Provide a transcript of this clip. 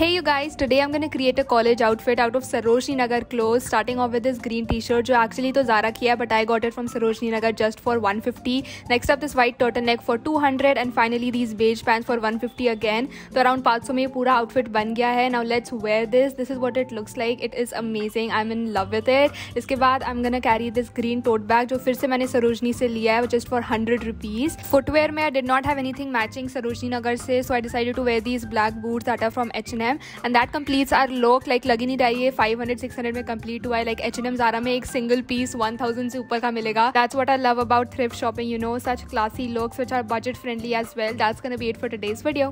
Hey you guys, today I'm gonna create a college outfit out of Sarojini Nagar clothes starting off with this green t-shirt जो actually तो Zara की है but I got it from Sarojini Nagar just for 150. Next up this white turtleneck for 200 and finally these beige pants for 150 again. तो around 500 में ये पूरा outfit बन गया है. Now let's wear this. This is what it looks like. It is amazing. I'm in love with it. इसके बाद I'm gonna carry this green tote bag जो फिर से मैंने सरोजनी से लिया है just for 100 rupees. Footwear में I did not have anything matching Sarojini Nagar से so I decided to wear these black boots that are from H&M हैं and that completes our look like लग ही नहीं रही है फाइव हंड्रेड सिक्स हंड्रेड में complete हुआ है like H N M Zara में एक सिंगल पीस वन थाउजेंड से ऊपर का मिलेगा that's what I love about thrift shopping you know such classy looks which are budget friendly as well that's can be it for today's video